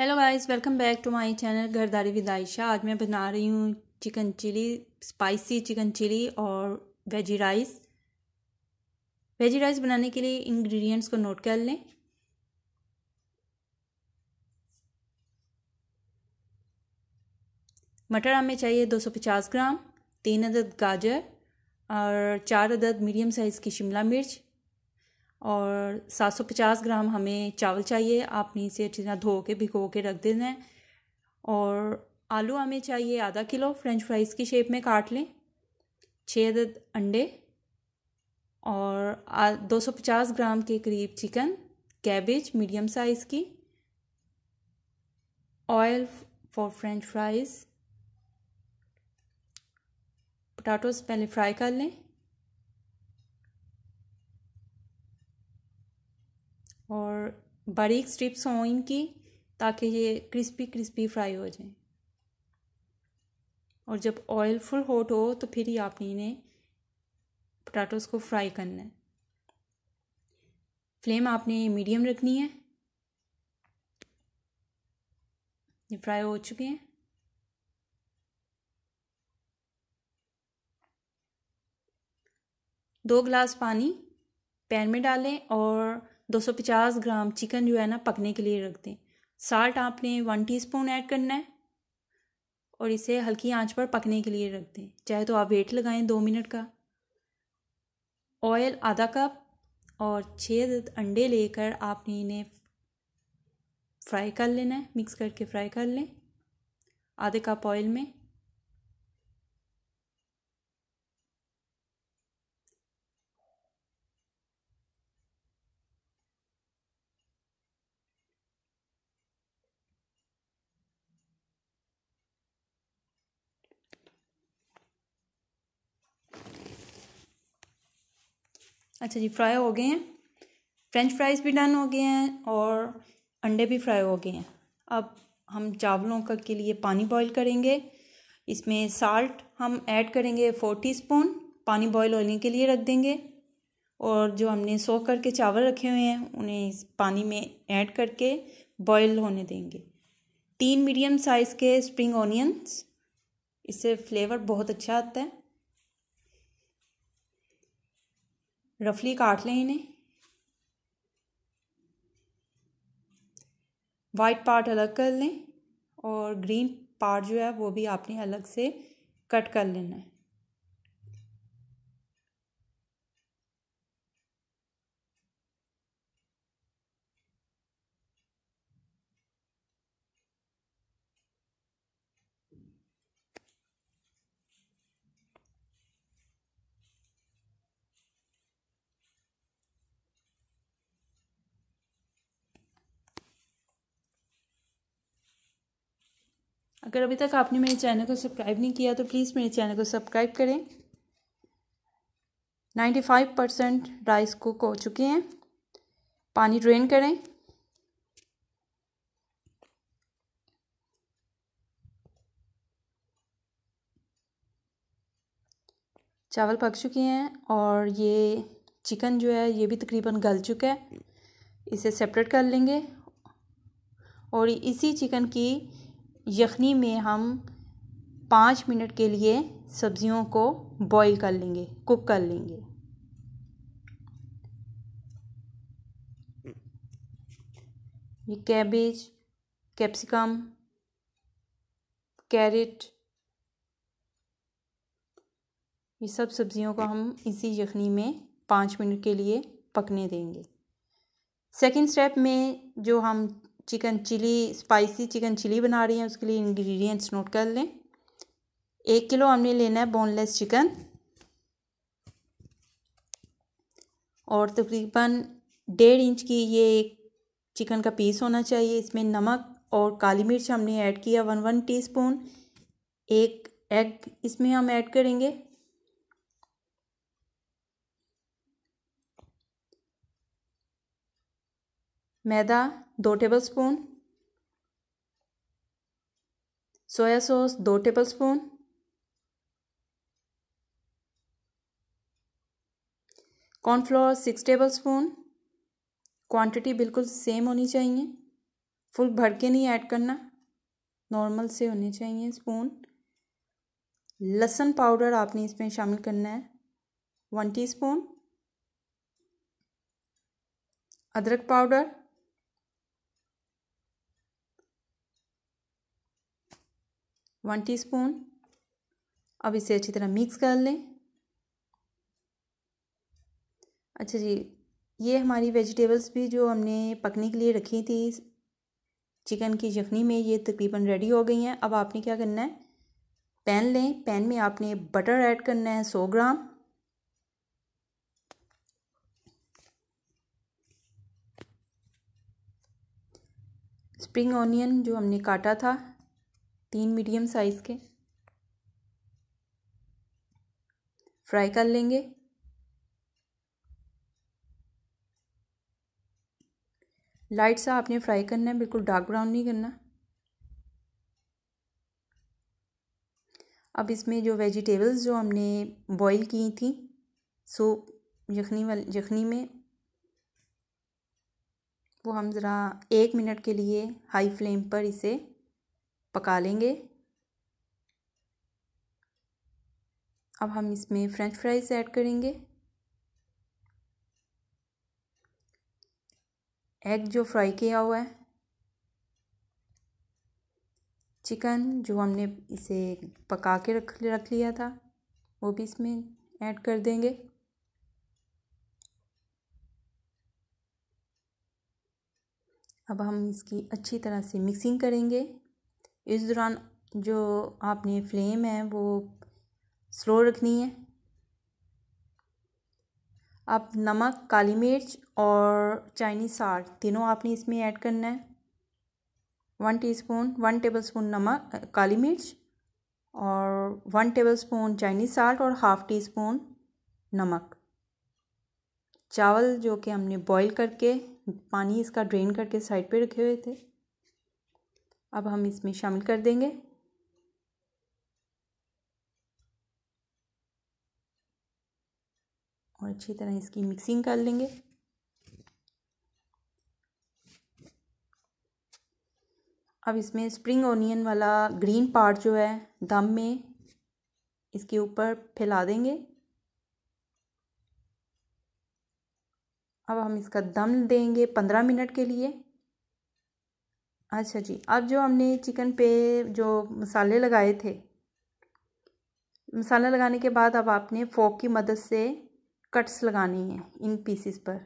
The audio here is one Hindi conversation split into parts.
hello guys welcome back to my channel घरदारी विदाइशा आज मैं बना रही हूँ chicken chilli spicy chicken chilli और वेजी राइस वेजी राइस बनाने के लिए इंग्रेडिएंट्स को नोट कर लें मटर हमें चाहिए 250 ग्राम तीन अदद गाजर और चार अदद मीडियम साइज़ की शिमला मिर्च और 750 ग्राम हमें चावल चाहिए आप नीचे अच्छी तरह धो के भिगो के रख देना है और आलू हमें चाहिए आधा किलो फ्रेंच फ्राइज़ की शेप में काट लें छः अदद अंडे और 250 ग्राम के करीब चिकन कैबेज मीडियम साइज़ की oil for French fries potatoes पहले फ्राई कर लें बारीक स्ट्रिप्स हों इनकी ताकि ये क्रिस्पी क्रिस्पी फ्राई हो जाए और जब ऑयल फुल हॉट हो तो फिर ही आपने इन्हें पटाटोस को फ्राई करना है फ्लेम आपने मीडियम रखनी है ये फ्राई हो चुके हैं दो गिलास पानी पैन में डालें और 250 ग्राम चिकन जो है ना पकने के लिए रख दें साल्ट आपने वन टीस्पून ऐड करना है और इसे हल्की आंच पर पकने के लिए रख दें चाहे तो आप वेट लगाएं दो मिनट का ऑयल आधा कप और छः अंडे लेकर आपने इन्हें फ्राई कर लेना है मिक्स करके फ्राई कर लें आधे कप ऑयल में अच्छा जी फ्राई हो गए हैं फ्रेंच फ्राइज़ भी डन हो गए हैं और अंडे भी फ्राई हो गए हैं अब हम चावलों का के लिए पानी बॉईल करेंगे इसमें साल्ट हम ऐड करेंगे फोर टी स्पून पानी बॉईल होने के लिए रख देंगे और जो हमने सो करके चावल रखे हुए हैं उन्हें इस पानी में ऐड करके बॉईल होने देंगे तीन मीडियम साइज़ के स्प्रिंग ऑनियंस इससे फ्लेवर बहुत अच्छा आता है रफली काट लें इन्हें वाइट पार्ट अलग कर लें और ग्रीन पार्ट जो है वो भी आपने अलग से कट कर लेना है अगर अभी तक आपने मेरे चैनल को सब्सक्राइब नहीं किया तो प्लीज़ मेरे चैनल को सब्सक्राइब करें 95 परसेंट राइस कुक हो चुके हैं पानी ड्रेन करें चावल पक चुके हैं और ये चिकन जो है ये भी तकरीबन गल चुका है इसे सेपरेट कर लेंगे और इसी चिकन की यखनी में हम पाँच मिनट के लिए सब्जियों को बॉईल कर लेंगे कुक कर लेंगे ये कैबेज कैप्सिकम कैरेट ये सब सब्जियों को हम इसी यखनी में पाँच मिनट के लिए पकने देंगे सेकंड स्टेप में जो हम chicken chilli spicy chicken chilli बना रही हैं उसके लिए इंग्रेडिएंट्स नोट कर लें एक किलो हमने लेना है बोनलेस चिकन और तकरीबन डेढ़ इंच की ये एक चिकन का पीस होना चाहिए इसमें नमक और काली मिर्च हमने ऐड किया वन वन टीस्पून एक एग इसमें हम ऐड करेंगे मैदा दो टेबल स्पून सोया सॉस दो tablespoon cornflour six tablespoon quantity बिल्कुल सेम होनी चाहिए फुल भर के नहीं ऐड करना नॉर्मल से होने चाहिए स्पून लहसुन पाउडर आपने इसमें शामिल करना है वन टीस्पून अदरक पाउडर वन टीस्पून अब इसे अच्छी तरह मिक्स कर लें अच्छा जी ये हमारी वेजिटेबल्स भी जो हमने पकने के लिए रखी थी चिकन की यखनी में ये तकरीबन रेडी हो गई हैं अब आपने क्या करना है पैन लें पैन में आपने बटर ऐड करना है सौ ग्राम स्प्रिंग ऑनियन जो हमने काटा था तीन मीडियम साइज़ के फ्राई कर लेंगे लाइट सा आपने फ्राई करना है बिल्कुल डार्क ब्राउन नहीं करना अब इसमें जो वेजिटेबल्स जो हमने बॉईल की थी सो यखनी वाली यखनी में वो हम ज़रा एक मिनट के लिए हाई फ्लेम पर इसे पका लेंगे अब हम इसमें फ्रेंच फ्राइज़ ऐड करेंगे एग जो फ्राई किया हुआ है चिकन जो हमने इसे पका के रख रख लिया था वो भी इसमें ऐड कर देंगे अब हम इसकी अच्छी तरह से मिक्सिंग करेंगे इस दौरान जो आपने फ्लेम है वो स्लो रखनी है आप नमक काली मिर्च और चाइनीज़ साल्ट तीनों आपने इसमें ऐड करना है वन टीस्पून वन टेबलस्पून नमक काली मिर्च और वन टेबलस्पून चाइनीज़ साल्ट और हाफ़ टी स्पून नमक चावल जो कि हमने बॉईल करके पानी इसका ड्रेन करके साइड पे रखे हुए थे अब हम इसमें शामिल कर देंगे और अच्छी तरह इसकी मिक्सिंग कर लेंगे अब इसमें स्प्रिंग ऑनियन वाला ग्रीन पार्ट जो है दम में इसके ऊपर फैला देंगे अब हम इसका दम देंगे पंद्रह मिनट के लिए अच्छा जी अब जो हमने चिकन पे जो मसाले लगाए थे मसाला लगाने के बाद अब आपने फोक की मदद से कट्स लगानी है इन पीसीस पर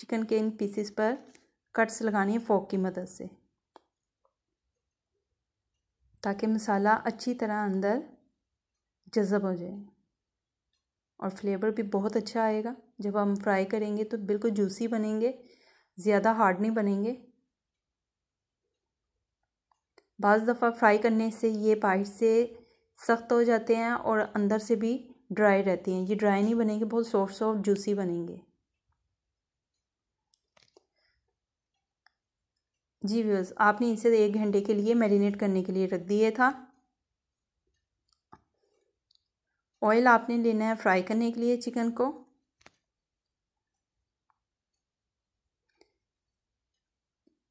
चिकन के इन पीसीस पर कट्स लगानी है फोक की मदद से ताकि मसाला अच्छी तरह अंदर जज़ब हो जाए और फ्लेवर भी बहुत अच्छा आएगा जब हम फ्राई करेंगे तो बिल्कुल जूसी बनेंगे ज़्यादा हार्ड नहीं बनेंगे बज़ दफ़ा फ्राई करने से ये बाहर से सख्त हो जाते हैं और अंदर से भी ड्राई रहते हैं ये ड्राई नहीं बनेंगे बहुत सॉफ्ट सॉफ्ट जूसी बनेंगे जी व्यूज़ आपने इसे एक घंटे के लिए मैरिनेट करने के लिए रख दिया था ऑयल आपने लेना है फ्राई करने के लिए चिकन को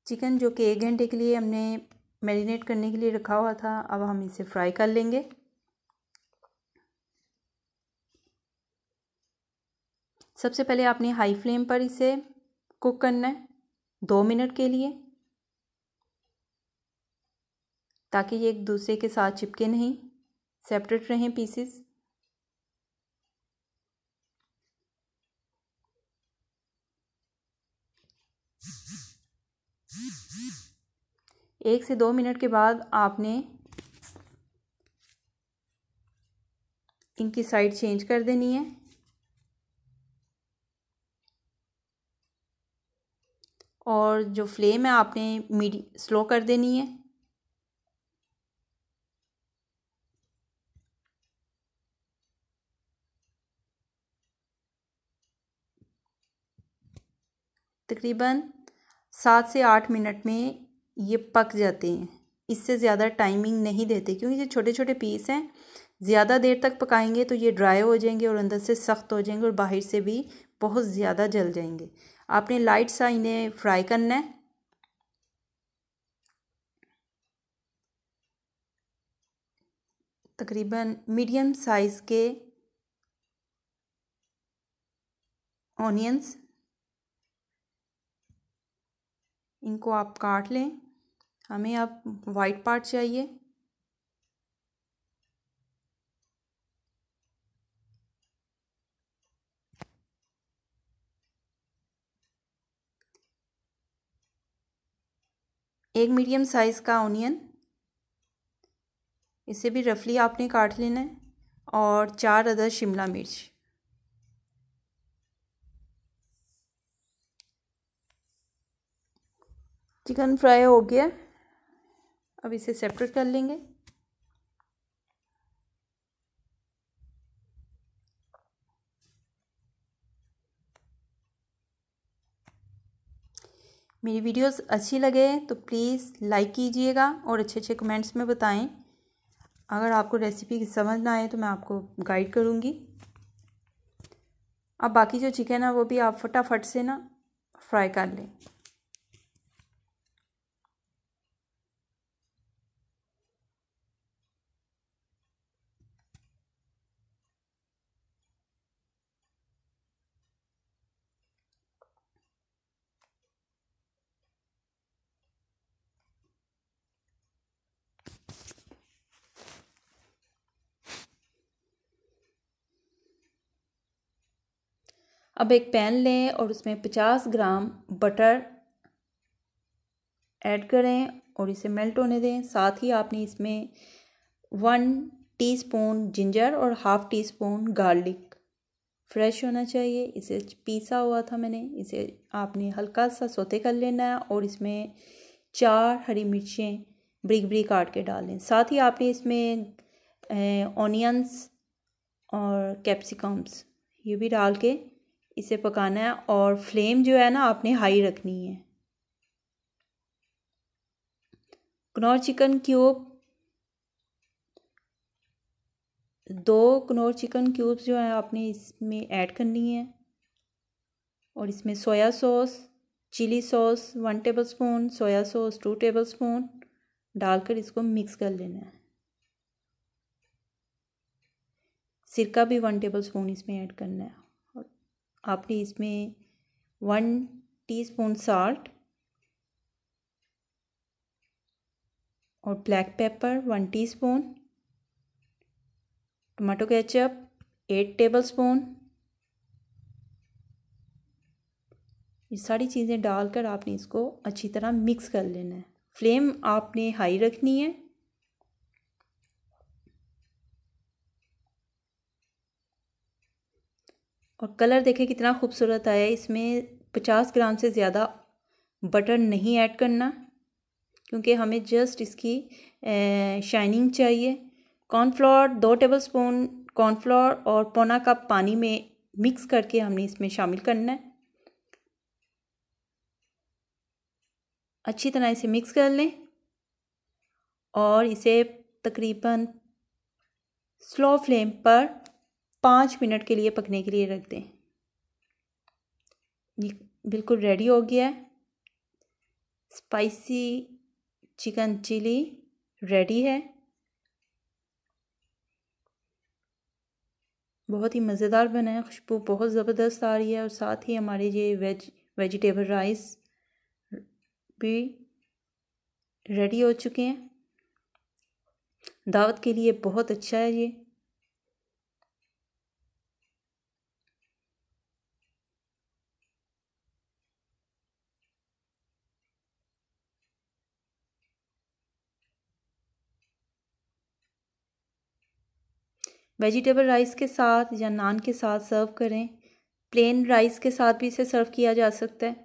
चिकन जो कि एक घंटे के लिए हमने मैरिनेट करने के लिए रखा हुआ था अब हम इसे फ्राई कर लेंगे सबसे पहले आपने हाई फ्लेम पर इसे कुक करना है दो मिनट के लिए ताकि ये एक दूसरे के साथ चिपके नहीं सेपरेट रहें पीसेस एक से दो मिनट के बाद आपने इनकी साइड चेंज कर देनी है और जो फ्लेम है आपने मीडी स्लो कर देनी है तकरीबन सात से आठ मिनट में ये पक जाते हैं इससे ज़्यादा टाइमिंग नहीं देते क्योंकि ये छोटे छोटे पीस हैं ज़्यादा देर तक पकाएंगे तो ये ड्राई हो जाएंगे और अंदर से सख्त हो जाएंगे और बाहर से भी बहुत ज़्यादा जल जाएंगे आपने लाइट सा इन्हें फ्राई करना है तकरीबन मीडियम साइज़ के ऑनियंस इनको आप काट लें हमें अब वाइट पार्ट चाहिए एक मीडियम साइज़ का ऑनियन इसे भी रफली आपने काट लेना है और चार अदर शिमला मिर्च चिकन फ्राई हो गया अब इसे सेपरेट कर लेंगे मेरी वीडियोस अच्छी लगे तो प्लीज़ लाइक कीजिएगा और अच्छे अच्छे कमेंट्स में बताएं अगर आपको रेसिपी समझ ना आए तो मैं आपको गाइड करूँगी अब बाकी जो चिकन है वो भी आप फटाफट से ना फ्राई कर लें अब एक पैन लें और उसमें पचास ग्राम बटर ऐड करें और इसे मेल्ट होने दें साथ ही आपने इसमें वन टीस्पून जिंजर और half teaspoon garlic fresh होना चाहिए इसे पीसा हुआ था मैंने इसे आपने हल्का सा सोते कर लेना है और इसमें चार हरी मिर्चें ब्रिक ब्रिक काट के डालें साथ ही आपने इसमें ऑनियंस और कैप्सिकम्स ये भी डाल के इसे पकाना है और फ्लेम जो है ना आपने हाई रखनी है कनौर चिकन क्यूब दो कनौर चिकन क्यूब्स जो है आपने इसमें ऐड करनी है और इसमें soya sauce chilli sauce one tablespoon soya sauce two tablespoon डालकर इसको मिक्स कर लेना है सिरका भी वन टेबल स्पून इसमें ऐड करना है आपने इसमें वन टीस्पून साल्ट और black pepper one teaspoon tomato ketchup eight tablespoon ये सारी चीज़ें डालकर आपने इसको अच्छी तरह मिक्स कर लेना है फ्लेम आपने हाई रखनी है और कलर देखें कितना खूबसूरत आया इसमें पचास ग्राम से ज़्यादा बटर नहीं ऐड करना क्योंकि हमें जस्ट इसकी शाइनिंग चाहिए कॉर्नफ्लोर दो टेबल स्पून कॉर्नफ्लोर और पौना कप पानी में मिक्स करके हमने इसमें शामिल करना है अच्छी तरह इसे मिक्स कर लें और इसे तकरीबन स्लो फ्लेम पर पाँच मिनट के लिए पकने के लिए रख दें ये बिल्कुल रेडी हो गया है स्पाइसी चिकन चिली रेडी है बहुत ही मज़ेदार बना है खुशबू बहुत ज़बरदस्त आ रही है और साथ ही हमारे ये वेज वेजिटेबल राइस भी रेडी हो चुके हैं दावत के लिए बहुत अच्छा है ये वेजिटेबल राइस के साथ या नान के साथ सर्व करें प्लेन राइस के साथ भी इसे सर्व किया जा सकता है